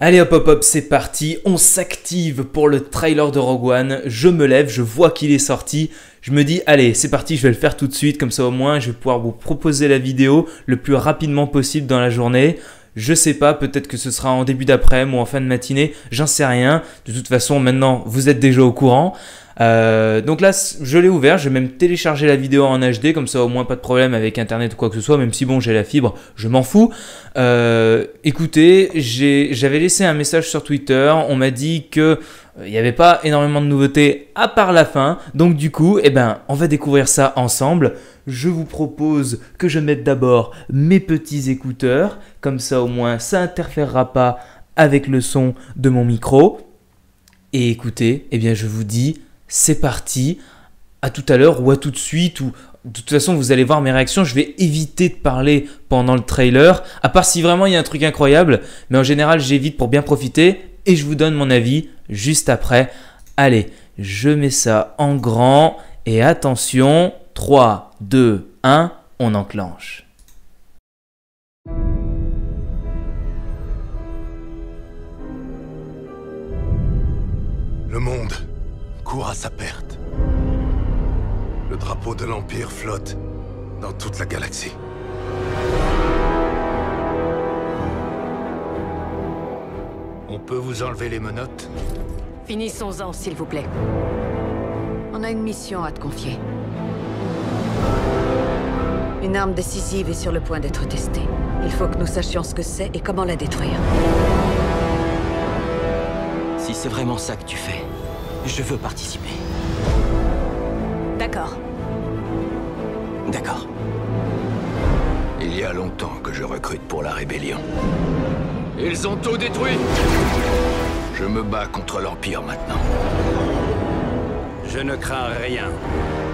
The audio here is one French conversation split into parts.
Allez hop hop hop, c'est parti, on s'active pour le trailer de Rogue One, je me lève, je vois qu'il est sorti, je me dis allez c'est parti, je vais le faire tout de suite, comme ça au moins je vais pouvoir vous proposer la vidéo le plus rapidement possible dans la journée. Je sais pas, peut-être que ce sera en début d'après-midi ou en fin de matinée, j'en sais rien. De toute façon, maintenant, vous êtes déjà au courant. Euh, donc là, je l'ai ouvert, je vais même télécharger la vidéo en HD, comme ça au moins pas de problème avec internet ou quoi que ce soit, même si bon, j'ai la fibre, je m'en fous. Euh, écoutez, j'avais laissé un message sur Twitter, on m'a dit que euh, il n'y avait pas énormément de nouveautés à part la fin. Donc du coup, eh ben, on va découvrir ça ensemble. Je vous propose que je mette d'abord mes petits écouteurs. Comme ça au moins, ça interférera pas avec le son de mon micro. Et écoutez, eh bien je vous dis c'est parti, à tout à l'heure ou à tout de suite ou de toute façon, vous allez voir mes réactions. Je vais éviter de parler pendant le trailer, à part si vraiment il y a un truc incroyable. Mais en général, j'évite pour bien profiter et je vous donne mon avis juste après. Allez, je mets ça en grand et attention, 3, 2, 1, on enclenche. Le monde à sa perte. Le drapeau de l'Empire flotte dans toute la galaxie. On peut vous enlever les menottes Finissons-en, s'il vous plaît. On a une mission à te confier. Une arme décisive est sur le point d'être testée. Il faut que nous sachions ce que c'est et comment la détruire. Si c'est vraiment ça que tu fais, je veux participer. D'accord. D'accord. Il y a longtemps que je recrute pour la rébellion. Ils ont tout détruit Je me bats contre l'Empire maintenant. Je ne crains rien.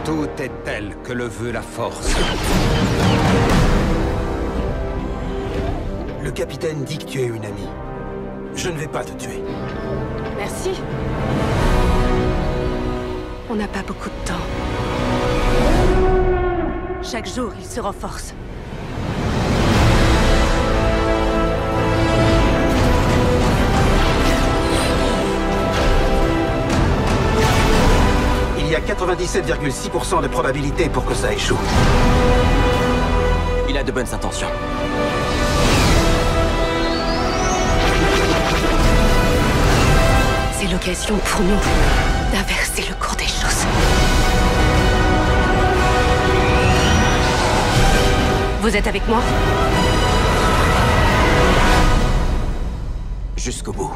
Tout est tel que le veut la Force. Le capitaine dit que tu es une amie. Je ne vais pas te tuer. Merci. On n'a pas beaucoup de temps. Chaque jour, il se renforce. Il y a 97,6% de probabilité pour que ça échoue. Il a de bonnes intentions. C'est l'occasion pour nous d'inverser le cours des choses. Vous êtes avec moi Jusqu'au bout.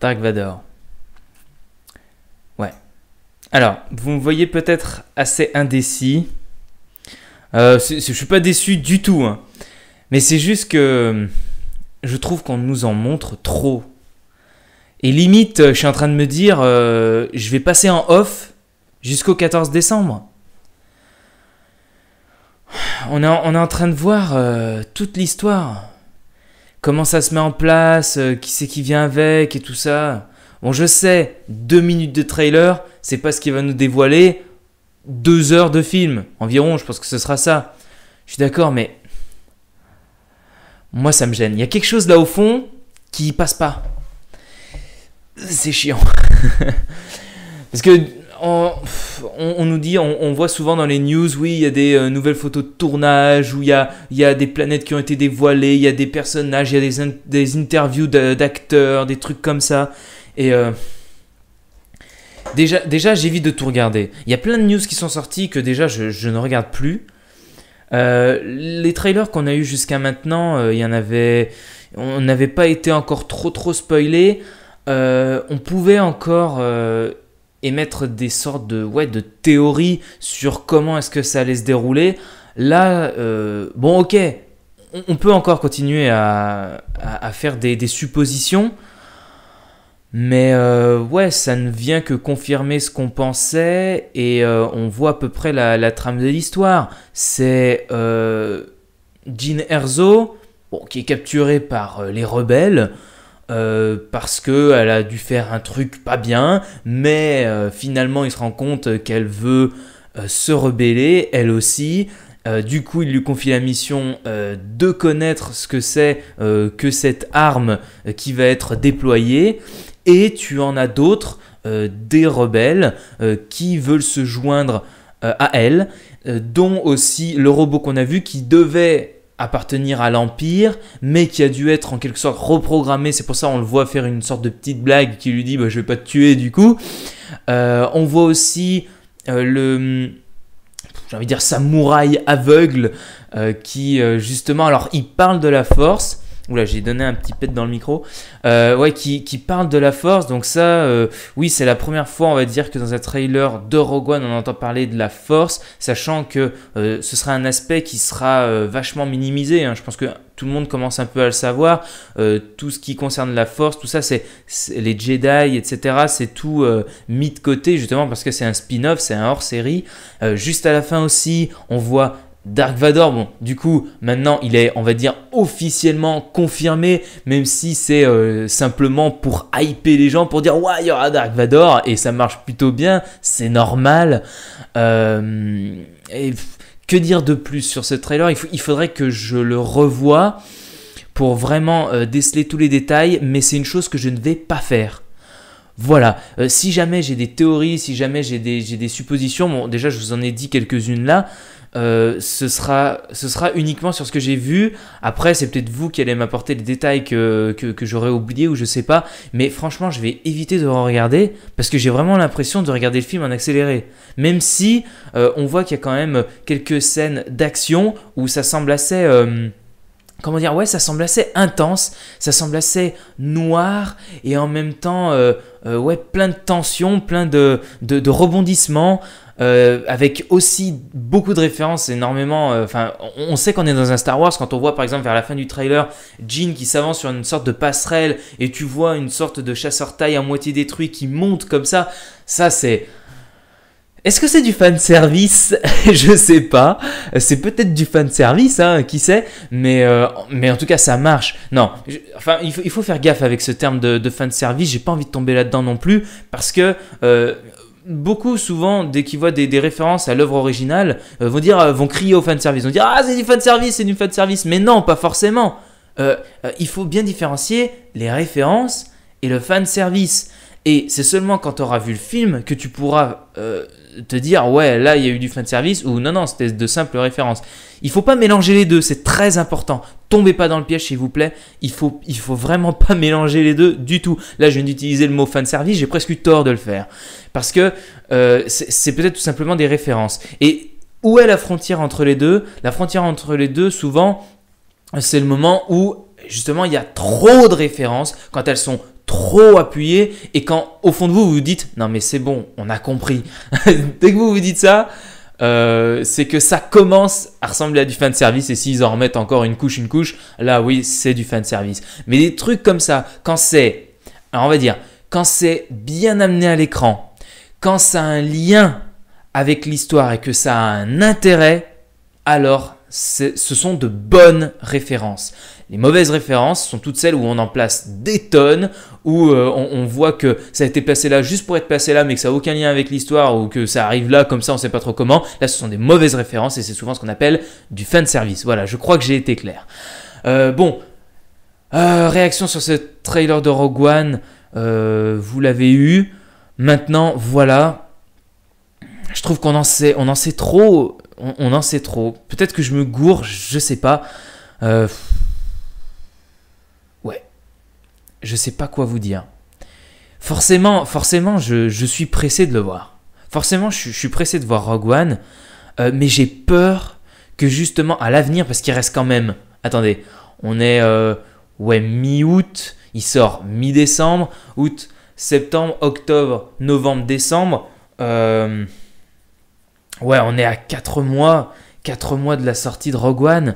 Dark Vador. Alors, vous me voyez peut-être assez indécis. Euh, je ne suis pas déçu du tout. Hein. Mais c'est juste que hum, je trouve qu'on nous en montre trop. Et limite, euh, je suis en train de me dire, euh, je vais passer en off jusqu'au 14 décembre. On est en, train de voir toute l'histoire. Comment ça se met en place, qui c'est qui vient avec et tout ça. Bon, je sais, deux minutes de trailer, c'est pas ce qui va nous dévoiler deux heures de film, environ, je pense que ce sera ça. Je suis d'accord, mais moi ça me gêne. Il y a quelque chose là au fond qui passe pas. C'est chiant. Parce que on, nous dit, on, voit souvent dans les news, oui, il y a des euh, nouvelles photos de tournage, où il y a, y des planètes qui ont été dévoilées, il y a des personnages, il y a des, des interviews d'acteurs, des trucs comme ça. Et euh, déjà, déjà j'évite de tout regarder. Il y a plein de news qui sont sorties que déjà je, ne regarde plus. Euh, les trailers qu'on a eu jusqu'à maintenant, euh, il y en avait, on n'avait pas été encore trop trop spoilé. on pouvait encore émettre des sortes de ouais de théories sur comment est-ce que ça allait se dérouler. Là, bon ok, on, peut encore continuer à, faire des, des suppositions, mais euh, ouais, ça ne vient que confirmer ce qu'on pensait et euh, on voit à peu près la, trame de l'histoire. C'est euh, Jean Erzo, qui est capturé par les rebelles. parce qu'elle a dû faire un truc pas bien, mais finalement il se rend compte qu'elle veut se rebeller, elle aussi, du coup, il lui confie la mission de connaître ce que c'est que cette arme qui va être déployée et tu en as d'autres, euh, des rebelles, euh, qui veulent se joindre euh, à elle, dont aussi le robot qu'on a vu qui devait appartenir à l'Empire, mais qui a dû être en quelque sorte reprogrammé, c'est pour ça on le voit faire une sorte de petite blague qui lui dit bah, je vais pas te tuer du coup. on voit aussi le j'ai envie de dire samouraï aveugle qui justement alors il parle de la force Oula, j'ai donné un petit pet dans le micro. Euh, ouais, qui, parle de la force. Donc ça, euh, oui, c'est la première fois, on va dire, que dans un trailer de Rogue One, on entend parler de la force, sachant que euh, ce sera un aspect qui sera vachement minimisé. Hein. Je pense que tout le monde commence un peu à le savoir. tout ce qui concerne la force, tout ça, c'est les Jedi, etc. C'est tout mis de côté, justement, parce que c'est un spin-off, c'est un hors-série. juste à la fin aussi, on voit Dark Vador, bon, du coup, maintenant, il est, on va dire, officiellement confirmé, même si c'est euh, simplement pour hyper les gens, pour dire, ouais, il y aura Dark Vador, et ça marche plutôt bien, c'est normal. Euh, et que dire de plus sur ce trailer il, faudrait que je le revoie pour vraiment euh, déceler tous les détails, mais c'est une chose que je ne vais pas faire. Voilà, si jamais j'ai des théories, si jamais j'ai des, des suppositions, bon déjà je vous en ai dit quelques-unes là, euh, ce, sera, ce sera uniquement sur ce que j'ai vu. Après, c'est peut-être vous qui allez m'apporter les détails que, j'aurais oublié ou je sais pas. Mais franchement, je vais éviter de regarder parce que j'ai vraiment l'impression de regarder le film en accéléré. Même si euh, on voit qu'il y a quand même quelques scènes d'action où ça semble assez. Euh, comment dire, ouais, ça semble assez intense, ça semble assez noir et en même temps, ouais, plein de tensions, plein de, de rebondissements. Euh, avec aussi beaucoup de références, énormément. Euh, enfin, on sait qu'on est dans un Star Wars quand on voit par exemple vers la fin du trailer Jean qui s'avance sur une sorte de passerelle et tu vois une sorte de chasseur taille à moitié détruit qui monte comme ça. Ça, c'est. Est-ce que c'est du fan service Je sais pas. C'est peut-être du fan service, hein, qui sait. Mais, euh, mais en tout cas, ça marche. Non, enfin, il faut, faire gaffe avec ce terme de, de fan service. J'ai pas envie de tomber là-dedans non plus parce que beaucoup souvent dès qu'ils voient des, références à l'œuvre originale euh, vont dire euh, vont crier au fan service vont dire ah c'est du fan service c'est du fan service mais non pas forcément euh, il faut bien différencier les références et le fan service et c'est seulement quand tu auras vu le film que tu pourras te dire ouais là il y a eu du fin de service ou non non c'était de simples références. Il faut pas mélanger les deux, c'est très important. Tombez pas dans le piège s'il vous plaît. Il faut il faut vraiment pas mélanger les deux du tout. Là je viens d'utiliser le mot fin de service, j'ai presque eu tort de le faire parce que euh, c'est peut-être tout simplement des références. Et où est la frontière entre les deux La frontière entre les deux souvent c'est le moment où justement il y a trop de références quand elles sont trop appuyé et quand au fond de vous vous, dites non mais c'est bon, on a compris. Dès que vous vous dites ça, euh, c'est que ça commence à ressembler à du fan service et s'ils en remettent encore une couche, une couche, là oui, c'est du fan service. Mais des trucs comme ça, quand c'est, on va dire, quand c'est bien amené à l'écran, quand ça a un lien avec l'histoire et que ça a un intérêt, alors ce sont de bonnes références. Les mauvaises références sont toutes celles où on en place des tonnes, où euh, on, voit que ça a été placé là juste pour être placé là, mais que ça n'a aucun lien avec l'histoire, ou que ça arrive là comme ça, on ne sait pas trop comment. Là, ce sont des mauvaises références et c'est souvent ce qu'on appelle du fan service. Voilà, je crois que j'ai été clair. Euh, bon, euh, réaction sur ce trailer de Rogue One, vous l'avez eu. Maintenant, voilà. Je trouve qu'on en sait, on en sait trop on, en sait trop. Peut-être que je me gourre, je sais pas. Euh, ouais. Je sais pas quoi vous dire. Forcément, forcément, je, suis pressé de le voir. Forcément, je, suis pressé de voir Rogue One, euh, mais j'ai peur que justement à l'avenir, parce qu'il reste quand même. Attendez, on est euh, ouais mi-août, il sort mi-décembre, août, septembre, octobre, novembre, décembre. Euh, Ouais, on est à 4 mois, 4 mois de la sortie de Rogue One.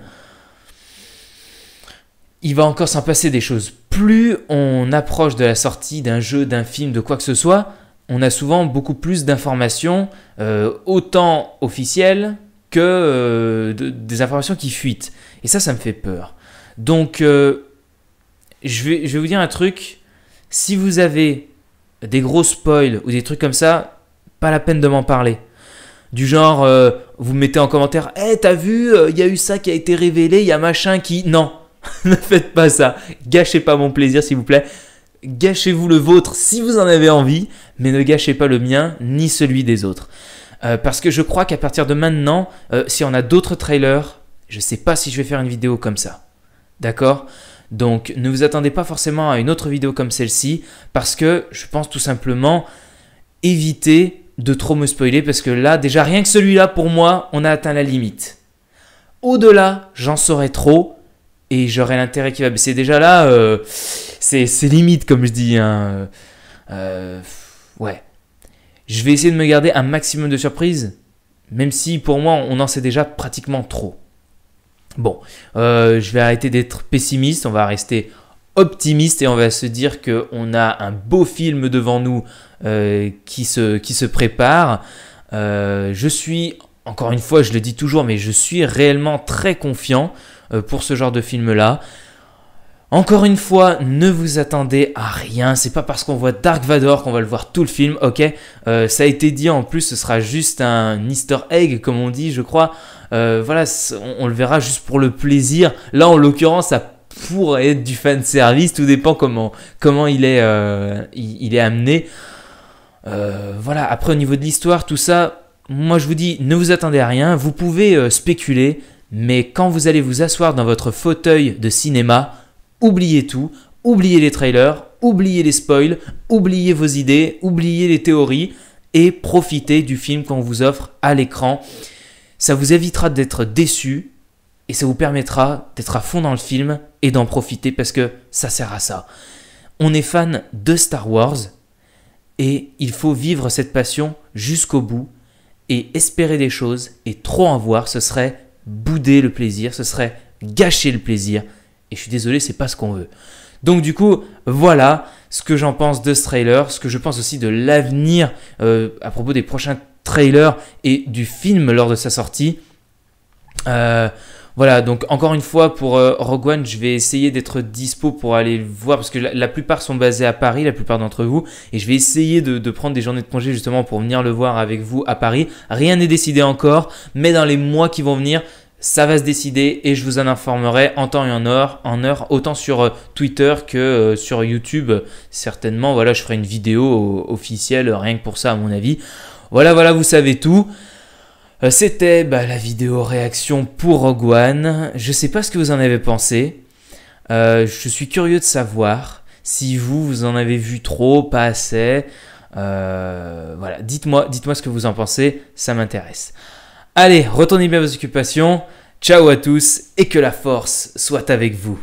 Il va encore s'en passer des choses. Plus on approche de la sortie d'un jeu, d'un film, de quoi que ce soit, on a souvent beaucoup plus d'informations, euh, autant officielles que euh, des informations qui fuitent. Et ça, ça me fait peur. Donc, euh, je, vais, je vais vous dire un truc. Si vous avez des gros spoils ou des trucs comme ça, pas la peine de m'en parler du genre, euh, vous mettez en commentaire, Eh, t'as vu, euh, il y a eu ça qui a été révélé, il y a machin qui... Non, ne faites pas ça. Gâchez pas mon plaisir, s'il vous plaît. Gâchez-vous le vôtre si vous en avez envie, mais ne gâchez pas le mien ni celui des autres. Euh, parce que je crois qu'à partir de maintenant, si on a d'autres trailers, je sais pas si je vais faire une vidéo comme ça. D'accord Donc ne vous attendez pas forcément à une autre vidéo comme celle-ci, parce que je pense tout simplement éviter de trop me spoiler parce que là, déjà rien que celui-là, pour moi, on a atteint la limite. Au-delà, j'en saurais trop et j'aurais l'intérêt qui va baisser. Déjà là, euh, c'est limite, comme je dis. Hein. Euh, ouais. Je vais essayer de me garder un maximum de surprises, même si pour moi, on en sait déjà pratiquement trop. Bon, euh, je vais arrêter d'être pessimiste, on va rester optimiste et on va se dire qu'on a un beau film devant nous euh, qui, se, qui se prépare. Euh, je suis, encore une fois, je le dis toujours, mais je suis réellement très confiant euh, pour ce genre de film-là. Encore une fois, ne vous attendez à rien. C'est pas parce qu'on voit Dark Vador qu'on va le voir tout le film, ok Ça a été dit en plus, ce sera juste un Easter egg, comme on dit, je crois. voilà, on, le verra juste pour le plaisir. Là, en l'occurrence, ça pourrait être du fan service. Tout dépend comment comment il est il, est amené. Euh, voilà, après au niveau de l'histoire, tout ça, moi je vous dis, ne vous attendez à rien, vous pouvez euh, spéculer, mais quand vous allez vous asseoir dans votre fauteuil de cinéma, oubliez tout, oubliez les trailers, oubliez les spoils, oubliez vos idées, oubliez les théories, et profitez du film qu'on vous offre à l'écran. Ça vous évitera d'être déçu, et ça vous permettra d'être à fond dans le film et d'en profiter parce que ça sert à ça. On est fan de Star Wars, et il faut vivre cette passion jusqu'au bout et espérer des choses et trop en voir, ce serait bouder le plaisir, ce serait gâcher le plaisir. Et je suis désolé, c'est pas ce qu'on veut. Donc du coup, voilà ce que j'en pense de ce trailer, ce que je pense aussi de l'avenir euh, à propos des prochains trailers et du film lors de sa sortie. Euh, voilà, donc encore une fois, pour euh, Rogue One, je vais essayer d'être dispo pour aller le voir, parce que la, plupart sont basés à Paris, la plupart d'entre vous, et je vais essayer de, prendre des journées de congé justement pour venir le voir avec vous à Paris. Rien n'est décidé encore, mais dans les mois qui vont venir, ça va se décider et je vous en informerai en temps et en heure, en heure autant sur euh, Twitter que euh, sur YouTube. Certainement, voilà, je ferai une vidéo officielle, rien que pour ça à mon avis. Voilà, voilà, vous savez tout. Euh, c'était bah, la vidéo réaction pour Rogue One. Je sais pas ce que vous en avez pensé. Euh, je suis curieux de savoir si vous, vous en avez vu trop, pas assez. Euh, voilà, dites-moi dites ce que vous en pensez, ça m'intéresse. Allez, retournez bien vos occupations. Ciao à tous et que la force soit avec vous.